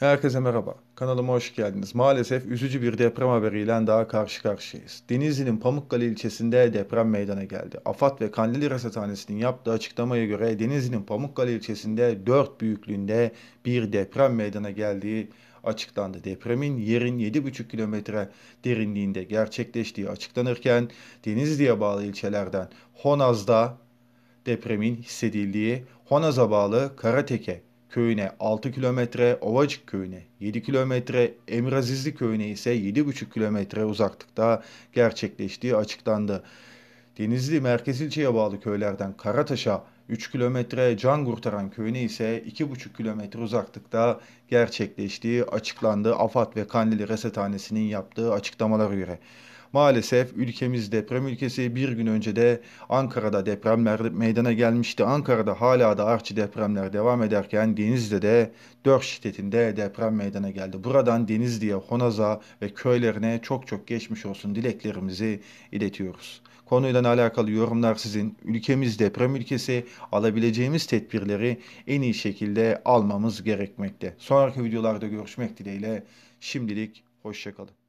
Herkese merhaba. Kanalıma hoş geldiniz. Maalesef üzücü bir deprem haberiyle daha karşı karşıyayız. Denizli'nin Pamukkale ilçesinde deprem meydana geldi. AFAD ve Kandili Rasathanesi'nin yaptığı açıklamaya göre Denizli'nin Pamukkale ilçesinde 4 büyüklüğünde bir deprem meydana geldiği açıklandı. Depremin yerin 7,5 kilometre derinliğinde gerçekleştiği açıklanırken Denizli'ye bağlı ilçelerden Honaz'da depremin hissedildiği, Honaz'a bağlı Karateke köyüne 6 kilometre, Ovacık köyüne 7 kilometre, Emrazizli köyüne ise 7,5 kilometre uzaklıkta gerçekleştiği açıklandı. Denizli merkez ilçeye bağlı köylerden Karataş'a 3 kilometre, Can Kurtaran köyüne ise 2,5 kilometre uzaklıkta gerçekleştiği açıklandı. AFAD ve Kandili Resethanesi'nin yaptığı açıklamalara göre. Maalesef ülkemiz deprem ülkesi bir gün önce de Ankara'da depremler meydana gelmişti. Ankara'da hala da artçı depremler devam ederken Denizli'de 4 şiddetinde deprem meydana geldi. Buradan Denizli'ye, Honaz'a ve köylerine çok çok geçmiş olsun dileklerimizi iletiyoruz. Konuyla alakalı yorumlar sizin. Ülkemiz deprem ülkesi. Alabileceğimiz tedbirleri en iyi şekilde almamız gerekmekte. Sonraki videolarda görüşmek dileğiyle. Şimdilik hoşçakalın.